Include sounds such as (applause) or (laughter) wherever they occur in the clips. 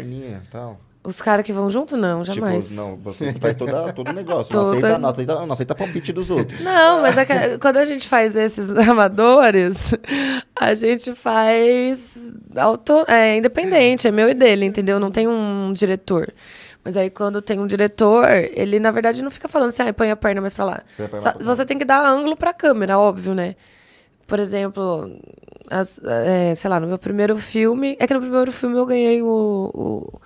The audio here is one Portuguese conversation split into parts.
perninha e tal. Os caras que vão junto, não, tipo, jamais. Tipo, não, você faz toda, todo o negócio. Toda... Não, (laughs) aceita, não, aceita, não aceita palpite dos outros. Não, mas é quando a gente faz esses (laughs) amadores, a gente faz auto, é, independente, é meu e dele, entendeu? Não tem um diretor. Mas aí quando tem um diretor, ele na verdade não fica falando assim, ah, põe a perna mais pra lá. Só, você tem que dar ângulo pra câmera, óbvio, né? Por exemplo, as, é, sei lá, no meu primeiro filme. É que no primeiro filme eu ganhei o, o,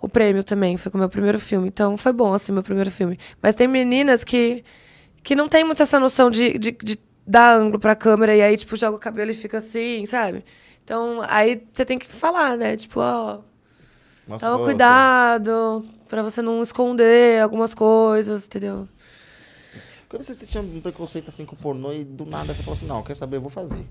o prêmio também, foi com o meu primeiro filme. Então foi bom, assim, meu primeiro filme. Mas tem meninas que, que não tem muito essa noção de, de, de dar ângulo pra câmera e aí, tipo, joga o cabelo e fica assim, sabe? Então aí você tem que falar, né? Tipo, ó. toma cuidado, pra você não esconder algumas coisas, entendeu? Porque você, você tinha um preconceito assim com pornô e do nada você falou assim, não, quer saber, eu vou fazer.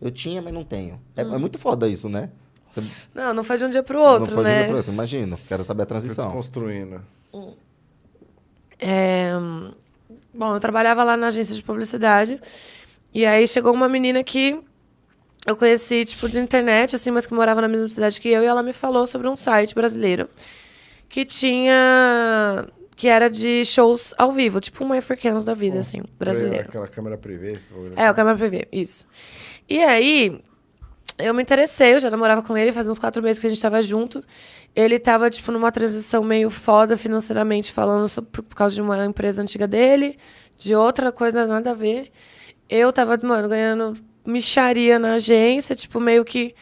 Eu tinha, mas não tenho. É, é hum. é muito foda isso, né? Você... Não, não faz de um dia pro outro, né? Não faz de um dia né? pro outro, imagino. Quero saber a transição. Construindo. Hum. É... Bom, eu trabalhava lá na agência de publicidade. E aí chegou uma menina que eu conheci, tipo, de internet, assim, mas que morava na mesma cidade que eu, e ela me falou sobre um site brasileiro que tinha que era de shows ao vivo, tipo um Africanos da vida, hum, assim, brasileiro. Aquela câmera privê. É, a assim. câmera privê, isso. E aí, eu me interessei, eu já namorava com ele, fazia uns quatro meses que a gente tava junto. Ele tava, tipo, numa transição meio foda financeiramente, falando sobre, por causa de uma empresa antiga dele, de outra coisa, nada a ver. Eu tava, mano, ganhando micharia na agência, tipo, meio que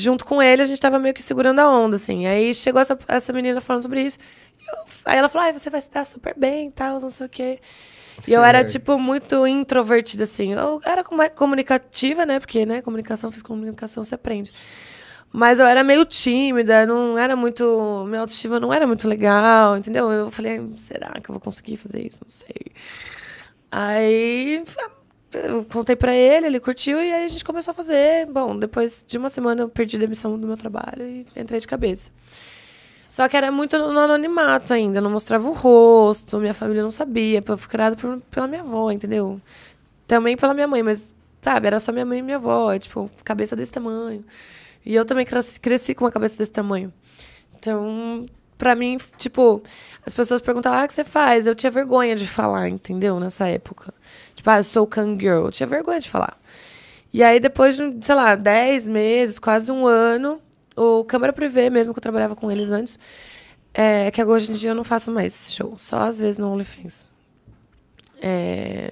junto com ele, a gente tava meio que segurando a onda, assim. Aí chegou essa, essa menina falando sobre isso. Eu, aí ela falou, ah, você vai se dar super bem e tal, não sei o quê. E eu era, é. tipo, muito introvertida, assim. Eu era comunicativa, né? Porque, né, comunicação, fiz comunicação, você aprende. Mas eu era meio tímida, não era muito. Minha autoestima não era muito legal, entendeu? Eu falei, será que eu vou conseguir fazer isso? Não sei. Aí eu contei para ele, ele curtiu e aí a gente começou a fazer. Bom, depois de uma semana eu perdi a demissão do meu trabalho e entrei de cabeça. Só que era muito no anonimato ainda, eu não mostrava o rosto, minha família não sabia, eu fui criada por, pela minha avó, entendeu? Também pela minha mãe, mas, sabe, era só minha mãe e minha avó, é, tipo, cabeça desse tamanho. E eu também cresci, cresci com uma cabeça desse tamanho. Então, pra mim, tipo, as pessoas perguntavam, ah, o que você faz? Eu tinha vergonha de falar, entendeu? Nessa época. Tipo, ah, eu sou cangirl. Eu tinha vergonha de falar. E aí, depois de, sei lá, 10 meses, quase um ano, o Câmara Privé, mesmo que eu trabalhava com eles antes, é que hoje em dia eu não faço mais show. Só às vezes no OnlyFans. É...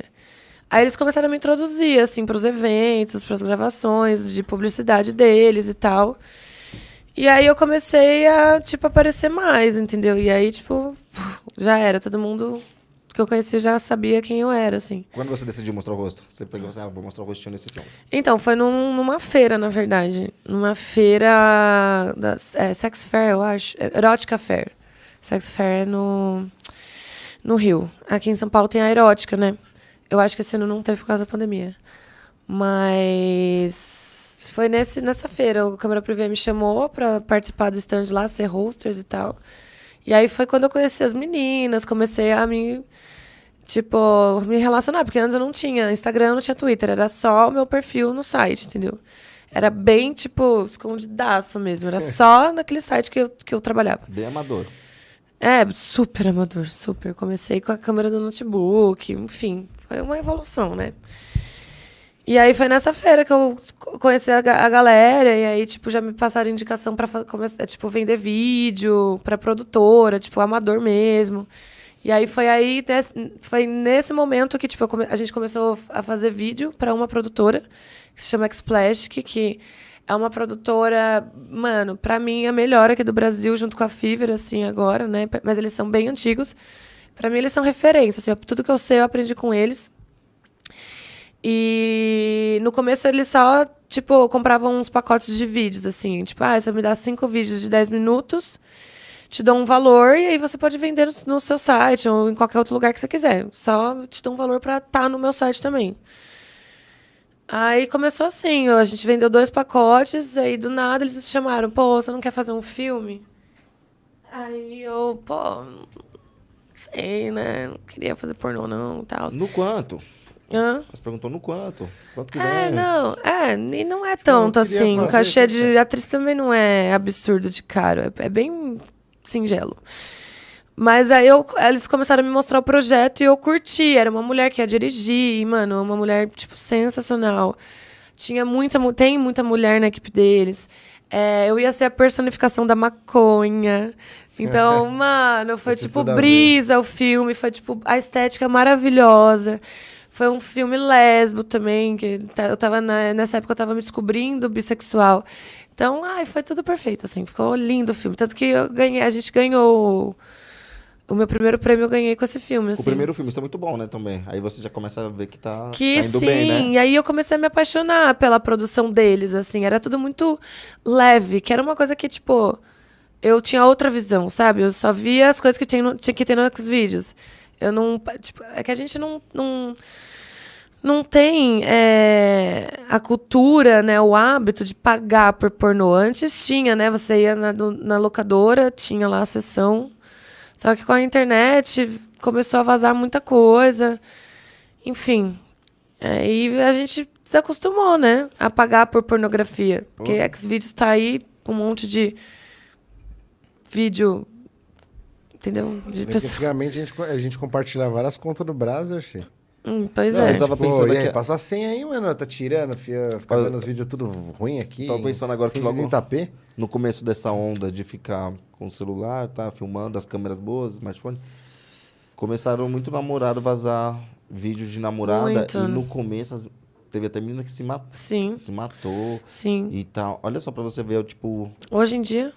Aí eles começaram a me introduzir, assim, pros eventos, pras gravações de publicidade deles e tal. E aí eu comecei a, tipo, aparecer mais, entendeu? E aí, tipo, (laughs) já era. Todo mundo que eu conheci já sabia quem eu era, assim. Quando você decidiu mostrar o rosto? Você pegou assim, ah, vou mostrar o rostinho nesse filme. Então, foi num, numa feira, na verdade. Numa feira. Da, é, Sex Fair, eu acho. Erótica Fair. Sex Fair é no. No Rio. Aqui em São Paulo tem a erótica, né? Eu acho que esse ano não teve por causa da pandemia. Mas foi nesse, nessa feira. O Câmara Privê me chamou para participar do stand lá, ser hosters e tal. E aí foi quando eu conheci as meninas, comecei a me. Tipo, me relacionar, porque antes eu não tinha Instagram, não tinha Twitter, era só o meu perfil no site, entendeu? Era bem, tipo, escondidaço mesmo. Era só (laughs) naquele site que eu, que eu trabalhava. Bem amador. É, super amador, super. Comecei com a câmera do notebook, enfim, foi uma evolução, né? E aí foi nessa feira que eu conheci a, a galera, e aí, tipo, já me passaram indicação pra começar, é, tipo, vender vídeo pra produtora, tipo, amador mesmo. E aí foi aí, foi nesse momento que, tipo, a gente começou a fazer vídeo pra uma produtora, que se chama Explastic, que é uma produtora, mano, pra mim é a melhor aqui do Brasil, junto com a Fever, assim, agora, né? Mas eles são bem antigos. Pra mim, eles são referência, assim, tudo que eu sei eu aprendi com eles. E no começo eles só, tipo, compravam uns pacotes de vídeos, assim. Tipo, ah, você me dá cinco vídeos de 10 minutos, te dou um valor e aí você pode vender no, seu site ou em qualquer outro lugar que você quiser. Só te dou um valor pra estar tá no meu site também. Aí começou assim, a gente vendeu dois pacotes, aí do nada eles chamaram, pô, você não quer fazer um filme? Aí eu, pô, não sei, né? Não queria fazer pornô, não, tal. No quanto? Hã? Mas perguntou no quanto? Quanto que é, não. É, e não é tanto assim. o cachê de é. atriz também não é absurdo de caro. É, é bem singelo. Mas aí eu, eles começaram a me mostrar o projeto e eu curti. Era uma mulher que ia dirigir, mano, uma mulher, tipo, sensacional. Tinha muita, tem muita mulher na equipe deles. É, eu ia ser a personificação da maconha. Então, (laughs) mano, foi tipo brisa o filme, foi tipo a estética maravilhosa. Foi um filme lésbico também, que tá, eu tava na, nessa época eu tava me descobrindo bissexual. Então, ai, foi tudo perfeito, assim, ficou lindo o filme. Tanto que eu ganhei, a gente ganhou. O meu primeiro prêmio eu ganhei com esse filme. Assim. O primeiro filme, isso é muito bom, né, também. Aí você já começa a ver que tá, tá que, tá indo sim. bem, né? E aí eu comecei a me apaixonar pela produção deles, assim. Era tudo muito leve, que era uma coisa que, tipo, eu tinha outra visão, sabe? Eu só via as coisas que tinha, no, tinha que ter nos vídeos. Eu não. Tipo, é que a gente não. não não tem é, a cultura, né, o hábito de pagar por pornô. Antes tinha, né? Você ia na, na locadora, tinha lá a sessão. Só que com a internet começou a vazar muita coisa. Enfim. Aí é, a gente acostumou né? A pagar por pornografia. Pô. Porque Xvideos tá aí com um monte de vídeo entendeu? De pessoa... Antigamente a gente, a gente compartilhava várias contas do Brasil, achei. Hum, pois não, é. Eu tava tipo, pensando aí, que... passa a senha aí, mano. Tá tirando, fia, fica vendo os vídeos tudo ruim aqui. Tava pensando agora que logo tapê. no começo dessa onda de ficar com o celular, tá filmando, as câmeras boas, smartphone, começaram muito namorado vazar vídeo de namorada muito. e no começo as... teve até menina que se matou, Sim. se matou Sim. e tal. Olha só para você ver, é tipo, Hoje em dia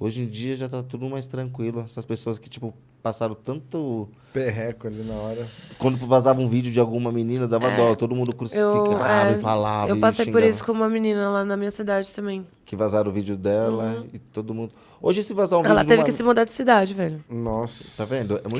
Hoje em dia já tá tudo mais tranquilo. Essas pessoas que, tipo, passaram tanto. Perreco ali na hora. Quando vazava um vídeo de alguma menina, dava é, dó. Todo mundo crucificava é, eu, e falava. Eu passei por isso com uma menina lá na minha cidade também. Que vazaram o vídeo dela uhum. e todo mundo. Hoje, se vazar um Ela vídeo. Ela teve que se mudar de cidade, velho. Nossa. Tá vendo? É muito...